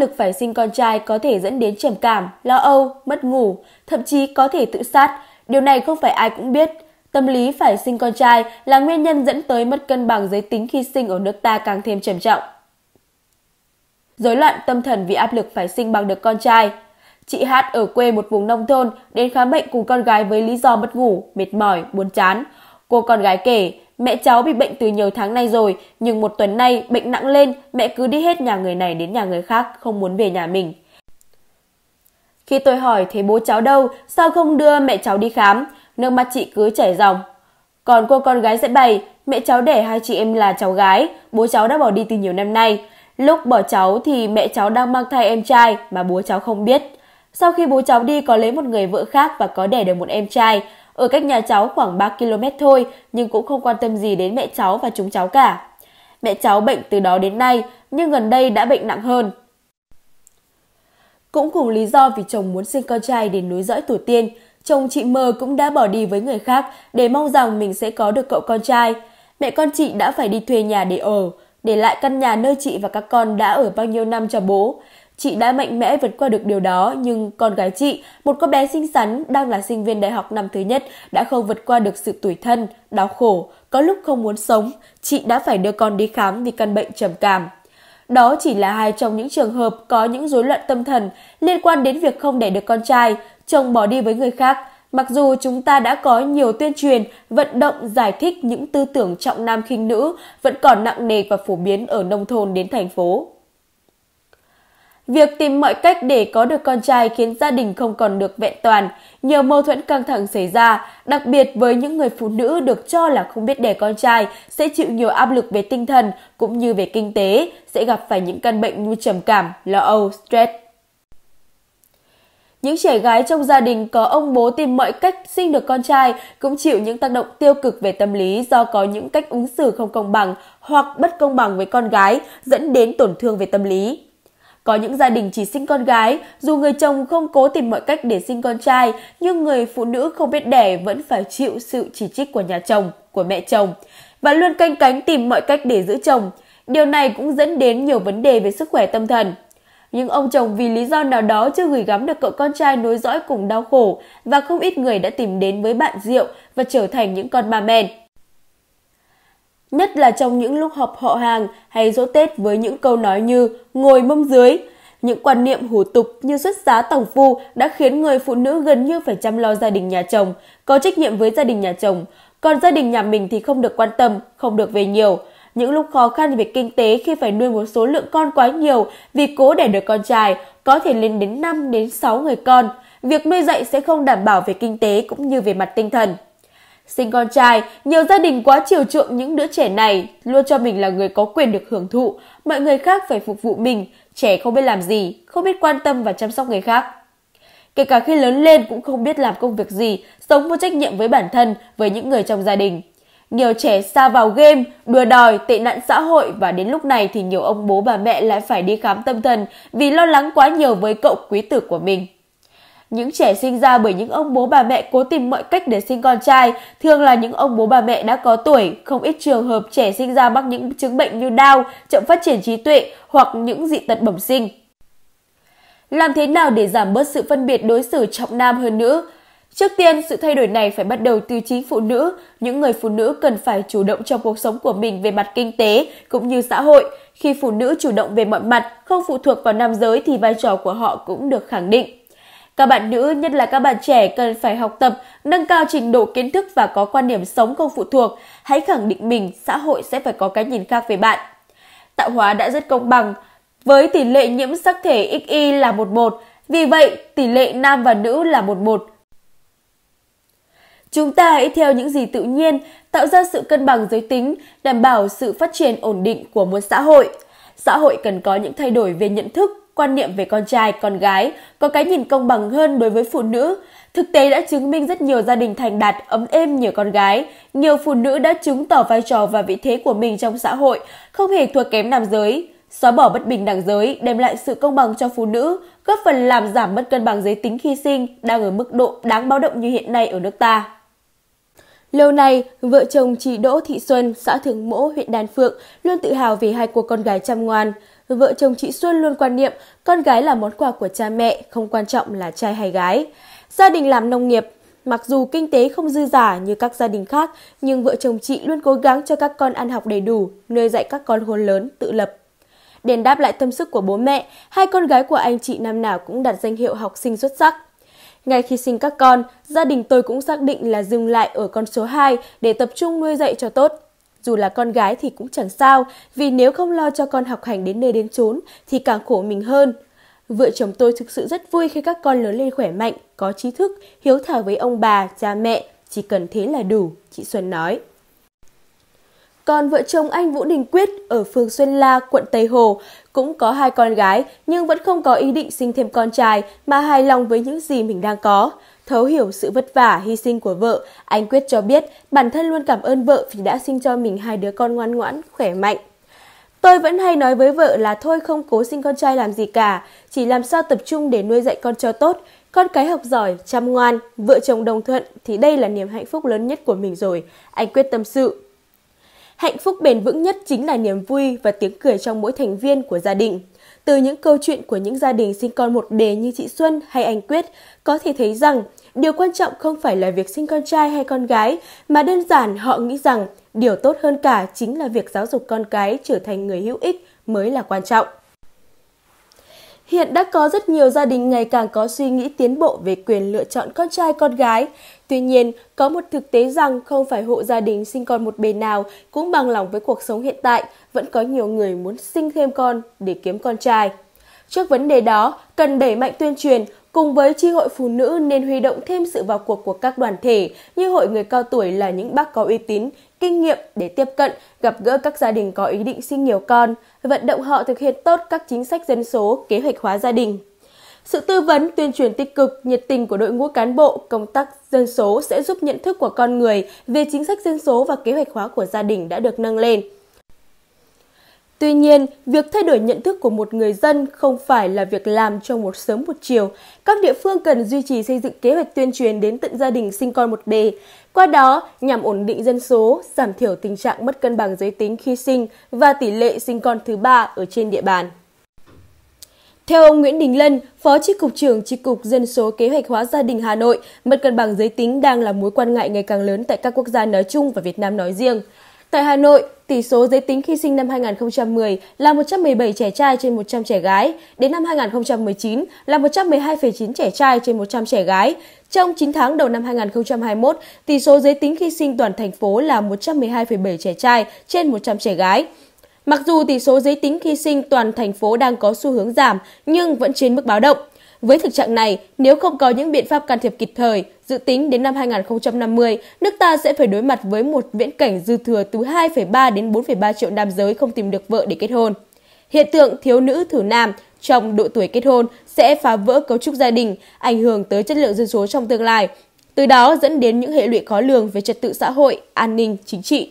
lực phải sinh con trai có thể dẫn đến trầm cảm, lo âu, mất ngủ, thậm chí có thể tự sát. Điều này không phải ai cũng biết. Tâm lý phải sinh con trai là nguyên nhân dẫn tới mất cân bằng giới tính khi sinh ở nước ta càng thêm trầm trọng. Rối loạn tâm thần vì áp lực phải sinh bằng được con trai. Chị Hát ở quê một vùng nông thôn đến khám bệnh cùng con gái với lý do mất ngủ, mệt mỏi, buồn chán. Cô con gái kể, Mẹ cháu bị bệnh từ nhiều tháng nay rồi, nhưng một tuần nay bệnh nặng lên, mẹ cứ đi hết nhà người này đến nhà người khác, không muốn về nhà mình. Khi tôi hỏi thế bố cháu đâu, sao không đưa mẹ cháu đi khám, nước mắt chị cứ chảy ròng. Còn cô con gái sẽ bày, mẹ cháu đẻ hai chị em là cháu gái, bố cháu đã bỏ đi từ nhiều năm nay. Lúc bỏ cháu thì mẹ cháu đang mang thai em trai mà bố cháu không biết. Sau khi bố cháu đi có lấy một người vợ khác và có đẻ được một em trai, ở cách nhà cháu khoảng 3 km thôi nhưng cũng không quan tâm gì đến mẹ cháu và chúng cháu cả. Mẹ cháu bệnh từ đó đến nay nhưng gần đây đã bệnh nặng hơn. Cũng cùng lý do vì chồng muốn sinh con trai để nối dõi tổ tiên, chồng chị mờ cũng đã bỏ đi với người khác để mong rằng mình sẽ có được cậu con trai. Mẹ con chị đã phải đi thuê nhà để ở, để lại căn nhà nơi chị và các con đã ở bao nhiêu năm cho bố. Chị đã mạnh mẽ vượt qua được điều đó nhưng con gái chị, một cô bé xinh xắn đang là sinh viên đại học năm thứ nhất đã không vượt qua được sự tủi thân, đau khổ, có lúc không muốn sống, chị đã phải đưa con đi khám vì căn bệnh trầm cảm. Đó chỉ là hai trong những trường hợp có những rối loạn tâm thần liên quan đến việc không đẻ được con trai, chồng bỏ đi với người khác. Mặc dù chúng ta đã có nhiều tuyên truyền, vận động giải thích những tư tưởng trọng nam khinh nữ vẫn còn nặng nề và phổ biến ở nông thôn đến thành phố. Việc tìm mọi cách để có được con trai khiến gia đình không còn được vẹn toàn, nhiều mâu thuẫn căng thẳng xảy ra, đặc biệt với những người phụ nữ được cho là không biết đẻ con trai sẽ chịu nhiều áp lực về tinh thần cũng như về kinh tế, sẽ gặp phải những căn bệnh như trầm cảm, lo âu, stress. Những trẻ gái trong gia đình có ông bố tìm mọi cách sinh được con trai cũng chịu những tác động tiêu cực về tâm lý do có những cách ứng xử không công bằng hoặc bất công bằng với con gái dẫn đến tổn thương về tâm lý. Có những gia đình chỉ sinh con gái, dù người chồng không cố tìm mọi cách để sinh con trai, nhưng người phụ nữ không biết đẻ vẫn phải chịu sự chỉ trích của nhà chồng, của mẹ chồng và luôn canh cánh tìm mọi cách để giữ chồng. Điều này cũng dẫn đến nhiều vấn đề về sức khỏe tâm thần. Những ông chồng vì lý do nào đó chưa gửi gắm được cậu con trai nối dõi cùng đau khổ và không ít người đã tìm đến với bạn rượu và trở thành những con ma men. Nhất là trong những lúc họp họ hàng hay dỗ Tết với những câu nói như ngồi mông dưới. Những quan niệm hủ tục như xuất giá tổng phu đã khiến người phụ nữ gần như phải chăm lo gia đình nhà chồng, có trách nhiệm với gia đình nhà chồng. Còn gia đình nhà mình thì không được quan tâm, không được về nhiều. Những lúc khó khăn về kinh tế khi phải nuôi một số lượng con quá nhiều vì cố để được con trai, có thể lên đến 5 đến 6 người con. Việc nuôi dạy sẽ không đảm bảo về kinh tế cũng như về mặt tinh thần. Sinh con trai, nhiều gia đình quá chiều chuộng những đứa trẻ này, luôn cho mình là người có quyền được hưởng thụ, mọi người khác phải phục vụ mình, trẻ không biết làm gì, không biết quan tâm và chăm sóc người khác. Kể cả khi lớn lên cũng không biết làm công việc gì, sống vô trách nhiệm với bản thân, với những người trong gia đình. Nhiều trẻ xa vào game, đùa đòi, tệ nạn xã hội và đến lúc này thì nhiều ông bố bà mẹ lại phải đi khám tâm thần vì lo lắng quá nhiều với cậu quý tử của mình. Những trẻ sinh ra bởi những ông bố bà mẹ cố tìm mọi cách để sinh con trai, thường là những ông bố bà mẹ đã có tuổi, không ít trường hợp trẻ sinh ra mắc những chứng bệnh như đau, chậm phát triển trí tuệ hoặc những dị tật bẩm sinh. Làm thế nào để giảm bớt sự phân biệt đối xử trọng nam hơn nữ? Trước tiên, sự thay đổi này phải bắt đầu từ chính phụ nữ. Những người phụ nữ cần phải chủ động trong cuộc sống của mình về mặt kinh tế cũng như xã hội. Khi phụ nữ chủ động về mọi mặt, không phụ thuộc vào nam giới thì vai trò của họ cũng được khẳng định. Các bạn nữ, nhất là các bạn trẻ cần phải học tập, nâng cao trình độ kiến thức và có quan điểm sống không phụ thuộc. Hãy khẳng định mình, xã hội sẽ phải có cái nhìn khác về bạn. Tạo hóa đã rất công bằng, với tỷ lệ nhiễm sắc thể XY là 11, vì vậy tỷ lệ nam và nữ là 11. Chúng ta hãy theo những gì tự nhiên, tạo ra sự cân bằng giới tính, đảm bảo sự phát triển ổn định của một xã hội. Xã hội cần có những thay đổi về nhận thức, quan niệm về con trai, con gái, có cái nhìn công bằng hơn đối với phụ nữ. Thực tế đã chứng minh rất nhiều gia đình thành đạt ấm êm nhiều con gái. Nhiều phụ nữ đã chứng tỏ vai trò và vị thế của mình trong xã hội, không hề thua kém nam giới. Xóa bỏ bất bình đẳng giới đem lại sự công bằng cho phụ nữ, góp phần làm giảm mất cân bằng giới tính khi sinh đang ở mức độ đáng báo động như hiện nay ở nước ta. Lâu nay, vợ chồng chị Đỗ Thị Xuân, xã Thường Mỗ, huyện Đan Phượng luôn tự hào vì hai cô con gái chăm ngoan. Vợ chồng chị Xuân luôn quan niệm con gái là món quà của cha mẹ, không quan trọng là trai hay gái. Gia đình làm nông nghiệp, mặc dù kinh tế không dư giả như các gia đình khác, nhưng vợ chồng chị luôn cố gắng cho các con ăn học đầy đủ, nuôi dạy các con hôn lớn, tự lập. Đền đáp lại tâm sức của bố mẹ, hai con gái của anh chị năm nào cũng đặt danh hiệu học sinh xuất sắc. Ngay khi sinh các con, gia đình tôi cũng xác định là dừng lại ở con số 2 để tập trung nuôi dạy cho tốt. Dù là con gái thì cũng chẳng sao, vì nếu không lo cho con học hành đến nơi đến chốn thì càng khổ mình hơn. Vợ chồng tôi thực sự rất vui khi các con lớn lên khỏe mạnh, có trí thức, hiếu thảo với ông bà, cha mẹ, chỉ cần thế là đủ, chị Xuân nói. Còn vợ chồng anh Vũ Đình Quyết ở phường Xuân La, quận Tây Hồ cũng có hai con gái nhưng vẫn không có ý định sinh thêm con trai mà hài lòng với những gì mình đang có. Thấu hiểu sự vất vả, hy sinh của vợ, anh Quyết cho biết bản thân luôn cảm ơn vợ vì đã sinh cho mình hai đứa con ngoan ngoãn, khỏe mạnh. Tôi vẫn hay nói với vợ là thôi không cố sinh con trai làm gì cả, chỉ làm sao tập trung để nuôi dạy con cho tốt, con cái học giỏi, chăm ngoan, vợ chồng đồng thuận thì đây là niềm hạnh phúc lớn nhất của mình rồi, anh quyết tâm sự. Hạnh phúc bền vững nhất chính là niềm vui và tiếng cười trong mỗi thành viên của gia đình. Từ những câu chuyện của những gia đình sinh con một đề như chị Xuân hay anh Quyết, có thể thấy rằng điều quan trọng không phải là việc sinh con trai hay con gái, mà đơn giản họ nghĩ rằng điều tốt hơn cả chính là việc giáo dục con cái trở thành người hữu ích mới là quan trọng. Hiện đã có rất nhiều gia đình ngày càng có suy nghĩ tiến bộ về quyền lựa chọn con trai con gái. Tuy nhiên, có một thực tế rằng không phải hộ gia đình sinh con một bề nào cũng bằng lòng với cuộc sống hiện tại, vẫn có nhiều người muốn sinh thêm con để kiếm con trai. Trước vấn đề đó, cần đẩy mạnh tuyên truyền, Cùng với tri hội phụ nữ nên huy động thêm sự vào cuộc của các đoàn thể như hội người cao tuổi là những bác có uy tín, kinh nghiệm để tiếp cận, gặp gỡ các gia đình có ý định sinh nhiều con, vận động họ thực hiện tốt các chính sách dân số, kế hoạch hóa gia đình. Sự tư vấn, tuyên truyền tích cực, nhiệt tình của đội ngũ cán bộ, công tác dân số sẽ giúp nhận thức của con người về chính sách dân số và kế hoạch hóa của gia đình đã được nâng lên. Tuy nhiên, việc thay đổi nhận thức của một người dân không phải là việc làm trong một sớm một chiều. Các địa phương cần duy trì xây dựng kế hoạch tuyên truyền đến tận gia đình sinh con một đề. Qua đó, nhằm ổn định dân số, giảm thiểu tình trạng mất cân bằng giới tính khi sinh và tỷ lệ sinh con thứ ba ở trên địa bàn. Theo ông Nguyễn Đình Lân, Phó Tri Cục trưởng Tri Cục Dân số Kế hoạch hóa gia đình Hà Nội, mất cân bằng giới tính đang là mối quan ngại ngày càng lớn tại các quốc gia nói chung và Việt Nam nói riêng. Tại Hà Nội, tỷ số giới tính khi sinh năm 2010 là 117 trẻ trai trên 100 trẻ gái, đến năm 2019 là 112,9 trẻ trai trên 100 trẻ gái. Trong 9 tháng đầu năm 2021, tỷ số giới tính khi sinh toàn thành phố là 112,7 trẻ trai trên 100 trẻ gái. Mặc dù tỷ số giới tính khi sinh toàn thành phố đang có xu hướng giảm nhưng vẫn trên mức báo động. Với thực trạng này, nếu không có những biện pháp can thiệp kịp thời, dự tính đến năm 2050, nước ta sẽ phải đối mặt với một viễn cảnh dư thừa từ 2,3 đến 4,3 triệu nam giới không tìm được vợ để kết hôn. Hiện tượng thiếu nữ thử nam trong độ tuổi kết hôn sẽ phá vỡ cấu trúc gia đình, ảnh hưởng tới chất lượng dân số trong tương lai, từ đó dẫn đến những hệ lụy khó lường về trật tự xã hội, an ninh, chính trị.